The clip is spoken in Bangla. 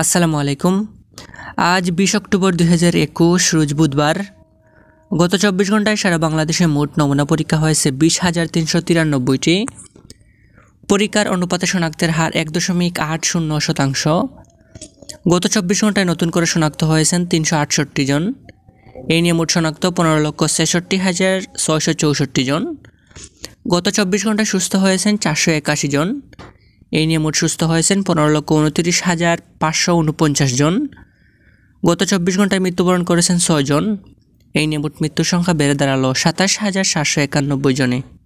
আসসালামু আলাইকুম আজ বিশ অক্টোবর দুই হাজার একুশ রোজ বুধবার গত চব্বিশ ঘন্টায় সারা বাংলাদেশে মোট নমুনা পরীক্ষা হয়েছে বিশ হাজার তিনশো তিরানব্বইটি পরীক্ষার অনুপাতে শনাক্তের হার এক দশমিক আট শূন্য শতাংশ গত চব্বিশ ঘন্টায় নতুন করে শনাক্ত হয়েছেন তিনশো আটষট্টি জন এই নিয়ে মোট শনাক্ত পনেরো লক্ষ ছেষট্টি হাজার ছয়শো চৌষট্টি জন গত চব্বিশ ঘন্টায় সুস্থ হয়েছেন চারশো একাশি জন এই নিয়ে মোট সুস্থ হয়েছেন পনেরো লক্ষ উনত্রিশ হাজার পাঁচশো উনপঞ্চাশ জন গত চব্বিশ ঘন্টায় মৃত্যুবরণ করেছেন ছয়জন এই নিয়ে মোট মৃত্যুর সংখ্যা বেড়ে দাঁড়ালো সাতাশ হাজার সাতশো একানব্বই জনে